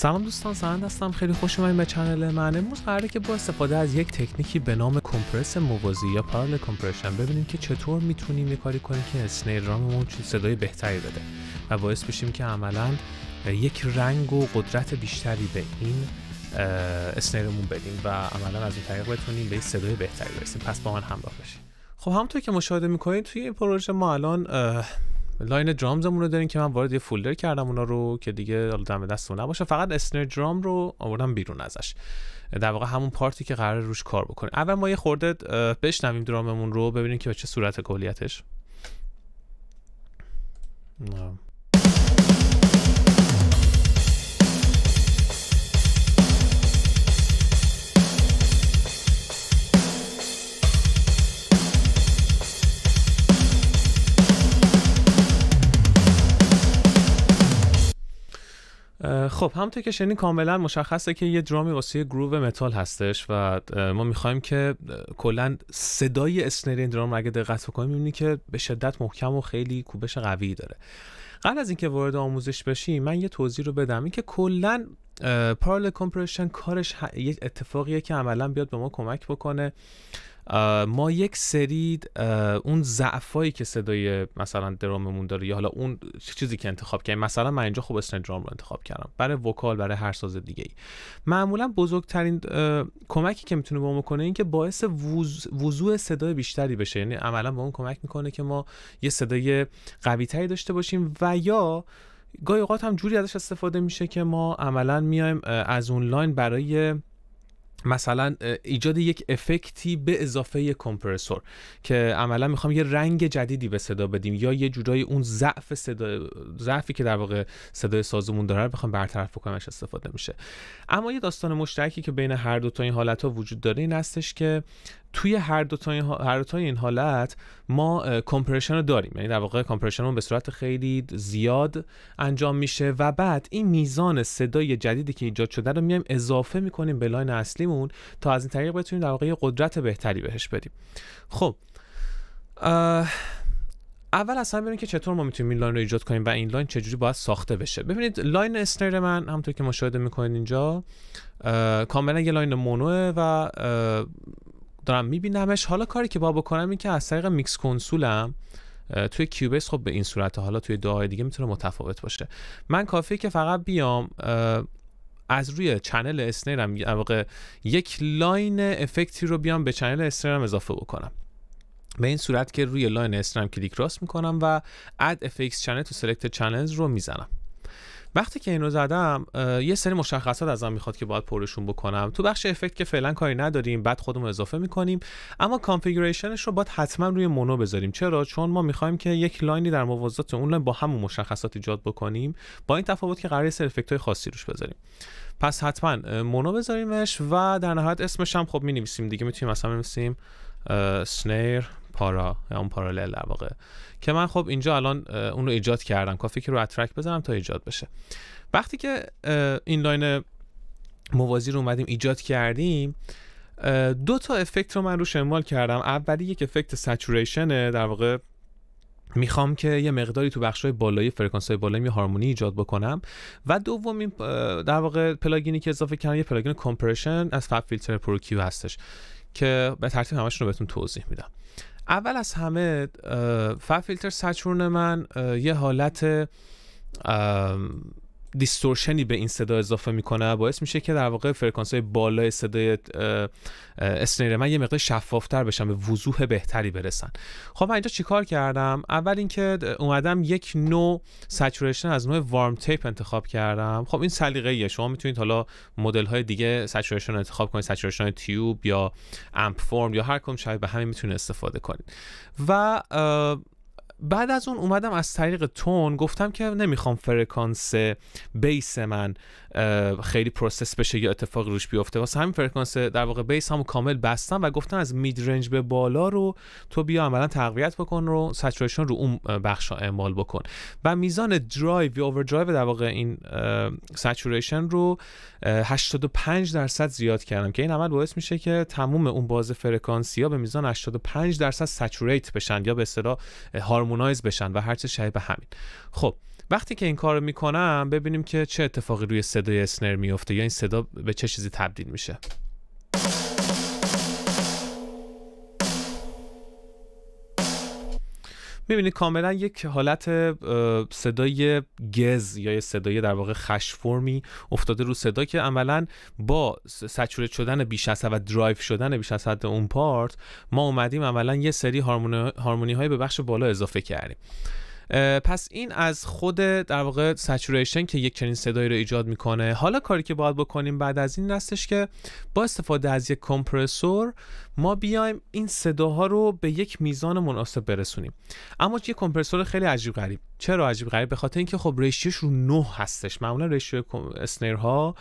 سلام دوستان سند هستم خیلی خوش اومدید به چنل من امروز قراره که با استفاده از یک تکنیکی به نام کمپرس موازی یا پارال کمپرشن ببینیم که چطور میتونیم یه کاری کنیم که اسنیر راممون چه صدای بهتری بده و باعث بشیم که عملا یک رنگ و قدرت بیشتری به این اسنیرمون بدیم و عملا از این طریق بتونیم به صدای بهتری برسیم پس با من همراه باشید خب همونطور که مشاهده میکنید توی این پروژه ما الان لاین درامزمون رو داریم که من وارد یه فولدر کردم اونا رو که دیگه دم دستمون نباشه فقط اسنر درام رو آوردم بیرون ازش در واقع همون پارتی که قرار روش کار بکنیم اول ما یه خورده بشنویم دراممون رو ببینیم که به چه صورت کلیتش خب همونطور که شنین کاملا مشخصه که یه درامی واسه گروو متال هستش و ما میخوایم که کلا صدای اسنر این درام رو اگه دقت بکنیم میبینی که به شدت محکم و خیلی کوبش قوی داره قبل از اینکه وارد آموزش بشیم، من یه توضیح رو بدم اینکه کلا پارل کمپرشن کارش یه اتفاقیه که عملا بیاد به ما کمک بکنه ما یک سری اون ضعفایی که صدای مثلا دراممون داره یا حالا اون چیزی که انتخاب کردیم مثلا من اینجا خوب استن درام رو انتخاب کردم برای وکال برای هر ساز دیگه ای معمولا بزرگترین کمکی که میتونه ما کنه این که باعث وضوع صدای بیشتری بشه یعنی عملا به اون کمک میکنه که ما یه صدای قوی تری داشته باشیم و یا گاهی اوقات هم جوری ازش استفاده میشه که ما عملا میایم از اون لاین برای مثلا ایجاد یک افکتی به اضافه یک کمپرسور که عملا میخوام یه رنگ جدیدی به صدا بدیم یا یه جورایی اون ضعف صدا ضعفی که در واقع صدای سازمون داره بخوام برطرف بکنمش استفاده میشه اما یه داستان مشترکی که بین هر دو تا این حالت ها وجود داره این هستش که توی هر دو تا این, هر دو این حالت ما کمپرشن رو داریم یعنی در واقع کمپرشن به صورت خیلی زیاد انجام میشه و بعد این میزان صدای جدیدی که ایجاد شده رو میایم اضافه میکنیم به لاین اصلیمون تا از این طریق بتونیم در واقع قدرت بهتری بهش بدیم خب اول اصلا ببینیم که چطور ما میتونیم این لاین رو ایجاد کنیم و این لاین چجوری باید ساخته بشه ببینید لاین استر من همونطور که مشاهده میکنید اینجا کاملا یه لاین مونو و دارم میبینمش حالا کاری که با بکنم این که از طریق میکس کنسولم توی کیوبیس خب به این صورت حالا توی دعای دیگه میتونه متفاوت باشه من کافیه که فقط بیام از روی چنل اسنیرم یک لاین افکتی رو بیام به چنل اسنیرم اضافه بکنم به این صورت که روی لاین اسنیرم کلیک راست میکنم و اد افکس چنل تو سلکت چنلز رو میزنم وقتی که اینو زدم یه سری مشخصات ازم میخواد که باید پرشون بکنم تو بخش افکت که فعلا کاری نداریم بعد خودمون اضافه میکنیم اما کانفیگوریشنش رو باید حتما روی مونو بذاریم چرا چون ما میخوایم که یک لاینی در موازات اون لاین با همون مشخصات ایجاد بکنیم با این تفاوت که قراره یه افکت های خاصی روش بذاریم پس حتما مونو بذاریمش و در نهایت اسمش هم خب می دیگه میتونیم مثلا بنویسیم سنیر پارا یا اون پارالل در واقع که من خب اینجا الان اون رو ایجاد کردم کافی که رو اترک بزنم تا ایجاد بشه وقتی که این لاین موازی رو اومدیم ایجاد کردیم دو تا افکت رو من روش اعمال کردم اولی یک افکت سچوریشنه در واقع میخوام که یه مقداری تو بخش های بالایی فرکانس های بالایی یه هارمونی ایجاد بکنم و دومی در واقع پلاگینی که اضافه کردم یه پلاگین کمپرشن از فاب فیلتر پرو کیو هستش که به ترتیب همشون رو بهتون توضیح میدم اول از همه ففیلتر فیلتر سچورن من یه حالت دیستورشنی به این صدا اضافه میکنه باعث میشه که در واقع فرکانس های بالای صدای اسنیر من یه مقدار شفافتر بشن به وضوح بهتری برسن خب من اینجا چیکار کردم اول اینکه اومدم یک نوع سچوریشن از نوع وارم تیپ انتخاب کردم خب این سلیقه‌ایه شما میتونید حالا مدل های دیگه سچوریشن انتخاب کنید سچوریشن تیوب یا امپ فرم یا هر کم شاید به همین میتونید استفاده کنید و بعد از اون اومدم از طریق تون گفتم که نمیخوام فرکانس بیس من خیلی پروسس بشه یا اتفاق روش بیفته واسه همین فرکانس در واقع بیس هم کامل بستم و گفتم از مید رنج به بالا رو تو بیا عملا تقویت بکن رو سچوریشن رو اون بخش اعمال بکن و میزان درایو یا درایو در واقع این سچوریشن رو 85 درصد زیاد کردم که این عمل باعث میشه که تموم اون باز فرکانسی ها به میزان 85 درصد سچوریت بشن یا به اصطلاح هارمونایز بشن و هرچه شاید به همین خب وقتی که این کار رو میکنم ببینیم که چه اتفاقی روی صدای اسنر میفته یا این صدا به چه چیزی تبدیل میشه میبینید کاملا یک حالت صدای گز یا یه صدای در واقع خش افتاده رو صدا که عملا با سچوریت شدن بیش از و درایف شدن بیش از حد اون پارت ما اومدیم عملا یه سری هارمونی های به بخش بالا اضافه کردیم پس این از خود در واقع سچوریشن که یک چنین صدایی رو ایجاد میکنه حالا کاری که باید بکنیم بعد از این هستش که با استفاده از یک کمپرسور ما بیایم این صداها رو به یک میزان مناسب برسونیم اما یه کمپرسور خیلی عجیب غریب چرا عجیب غریب به خاطر اینکه خب ریشیش رو 9 هستش معمولا ریشیو اسنرها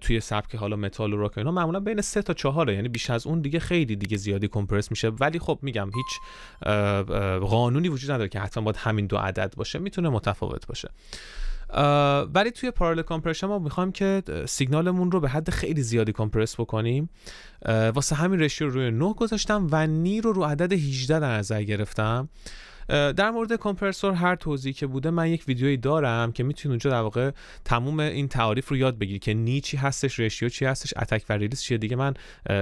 توی سبک حالا متال و راک اینا معمولا بین 3 تا 4 یعنی بیش از اون دیگه خیلی دیگه زیادی کمپرس میشه ولی خب میگم هیچ قانونی وجود نداره که حتما باید همین دو عدد باشه میتونه متفاوت باشه ولی توی پارال کامپرشن ما میخوایم که سیگنالمون رو به حد خیلی زیادی کامپرس بکنیم واسه همین رشیو روی 9 گذاشتم و نی رو رو عدد 18 در نظر گرفتم در مورد کمپرسور هر توضیحی که بوده من یک ویدیویی دارم که میتونید اونجا در واقع تموم این تعاریف رو یاد بگیرید که نی چی هستش رشیو چی هستش اتک و ریلیز چیه دیگه من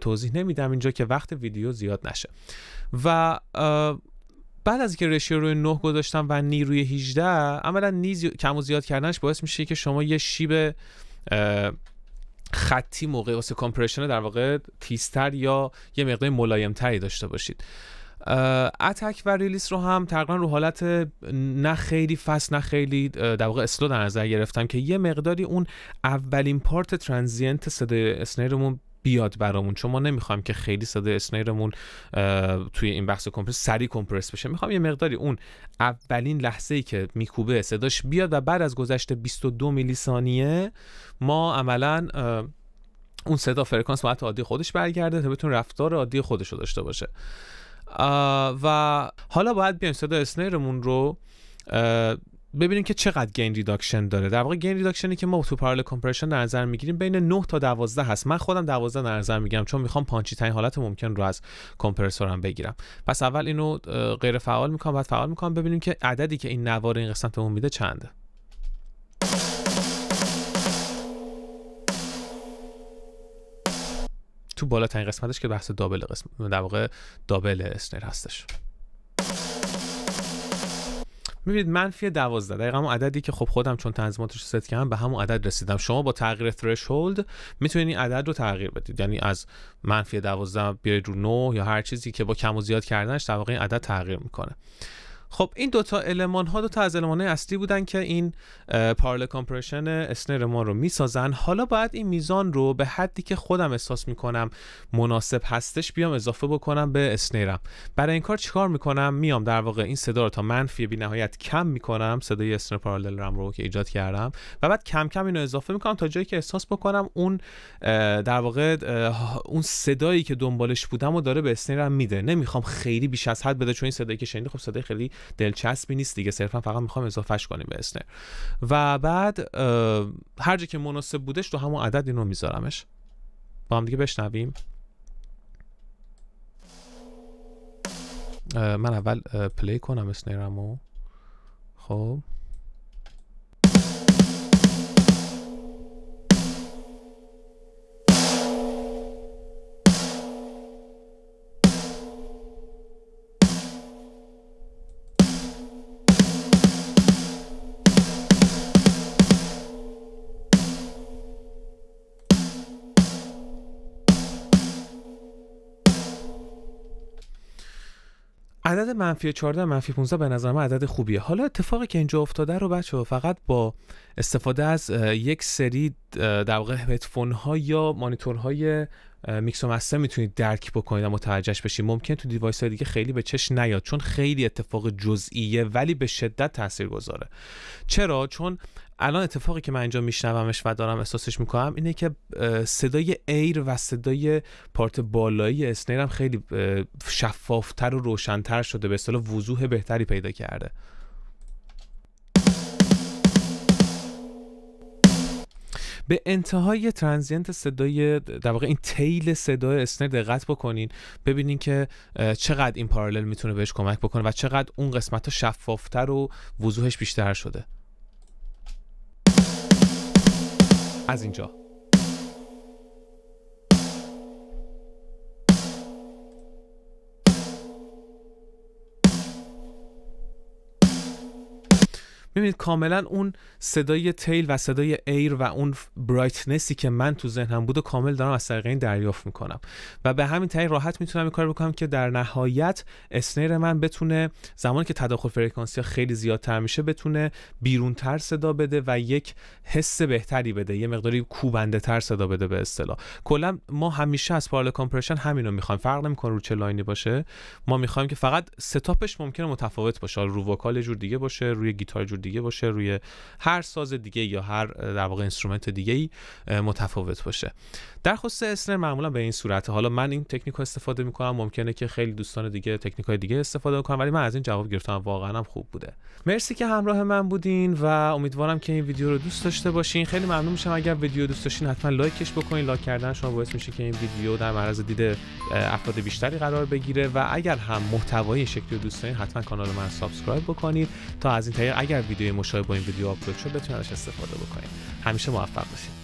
توضیح نمیدم اینجا که وقت ویدیو زیاد نشه و بعد از اینکه رشیو روی 9 گذاشتم و نی روی 18 عملا نی کم و زیاد کردنش باعث میشه که شما یه شیب خطی موقع واسه کامپرشن در واقع تیزتر یا یه مقدار ملایمتری داشته باشید اتک و ریلیس رو هم تقریبا رو حالت نه خیلی فست نه خیلی در واقع اسلو در نظر گرفتم که یه مقداری اون اولین پارت ترانزینت صدای اسنیرمون بیاد برامون چون ما نمیخوایم که خیلی صدای اسنیرمون توی این بخش کمپرس سری کمپرس بشه میخوام یه مقداری اون اولین لحظه ای که میکوبه صداش بیاد و بعد از گذشت 22 میلی ثانیه ما عملا اون صدا فرکانس باید عادی خودش برگرده تا بتون رفتار عادی خودش رو داشته باشه و حالا باید بیایم صدا اسنیرمون رو ببینیم که چقدر گین ریداکشن داره در واقع گین ریداکشنی که ما تو پارال کمپرشن در نظر میگیریم بین 9 تا 12 هست من خودم 12 در نظر میگیرم چون میخوام پانچی ترین حالت ممکن رو از کمپرسورم بگیرم پس اول اینو غیر فعال میکنم بعد فعال میکنم ببینیم که عددی که این نوار این قسمت به میده چنده تو بالاترین قسمتش که بحث دابل قسمت. در واقع دابل اسنر هستش میبینید منفی 12 دقیقا همون عددی که خب خودم چون تنظیماتش رو ست کردم به همون عدد رسیدم شما با تغییر ترشولد میتونید این عدد رو تغییر بدید یعنی از منفی 12 بیاید رو 9 یا هر چیزی که با کم و زیاد کردنش در واقع این عدد تغییر میکنه خب این دوتا المان ها دو تا از المان اصلی بودن که این پارل کامپرشن اسنر ما رو میسازن حالا باید این میزان رو به حدی که خودم احساس میکنم مناسب هستش بیام اضافه بکنم به اسنرم برای این کار چیکار میکنم میام در واقع این صدا رو تا منفی بی نهایت کم میکنم صدای اسنر رم رو که ایجاد کردم و بعد کم کم اینو اضافه میکنم تا جایی که احساس بکنم اون در واقع اون صدایی که دنبالش بودم و داره به اسنرم میده نمیخوام خیلی بیش از حد بده چون این صدایی که شنیدی خب صدای خیلی دلچسبی نیست دیگه صرفا فقط میخوام اضافهش کنیم به اسنر و بعد هر جا که مناسب بودش تو همون عدد رو میذارمش با هم دیگه بشنویم من اول پلی کنم اسنرمو خب عدد منفی 14 منفی 15 به نظر من عدد خوبیه حالا اتفاقی که اینجا افتاده رو بچه فقط با استفاده از یک سری در واقع هدفون ها یا های میکس و مستر میتونید درک بکنید و متوجهش بشید ممکن تو دیوایس های دیگه خیلی به چشم نیاد چون خیلی اتفاق جزئیه ولی به شدت تاثیر گذاره چرا چون الان اتفاقی که من اینجا میشنومش و دارم احساسش میکنم اینه که صدای ایر و صدای پارت بالایی اسنیر هم خیلی شفافتر و روشنتر شده به اصطلاح وضوح بهتری پیدا کرده به انتهای ترانزینت صدای در واقع این تیل صدای اسنیر دقت بکنین ببینین که چقدر این پارالل میتونه بهش کمک بکنه و چقدر اون قسمت ها شفافتر و وضوحش بیشتر شده از اینجا ببینید کاملا اون صدای تیل و صدای ایر و اون برایتنسی که من تو ذهنم بود و کامل دارم از طریق این دریافت میکنم و به همین طریق راحت میتونم این کار بکنم که در نهایت اسنیر من بتونه زمانی که تداخل فرکانسی خیلی زیادتر میشه بتونه بیرون تر صدا بده و یک حس بهتری بده یه مقداری کوبنده تر صدا بده به اصطلاح کلا ما همیشه از پارال کامپرشن همینو میخوایم فرق نمیکنه رو چه لاینی باشه ما میخوایم که فقط ستاپش ممکنه متفاوت باشه رو وکال جور دیگه باشه روی گیتار جور دیگه باشه روی هر ساز دیگه یا هر در واقع اینسترومنت دیگه ای متفاوت باشه در خصوص اسنر معمولا به این صورته حالا من این تکنیک استفاده میکنم ممکنه که خیلی دوستان دیگه تکنیک های دیگه استفاده کنم ولی من از این جواب گرفتم واقعا هم خوب بوده مرسی که همراه من بودین و امیدوارم که این ویدیو رو دوست داشته باشین خیلی ممنون میشم اگر ویدیو دوست داشتین حتما لایکش بکنین لایک کردن شما باعث میشه که این ویدیو در معرض دید افراد بیشتری قرار بگیره و اگر هم محتوای شکلی دوست دارین حتما کانال من سابسکرایب بکنید تا از این طریق اگر ویدیوی مشابه با این ویدیو آپلود شد بتونید ازش استفاده بکنید همیشه موفق باشید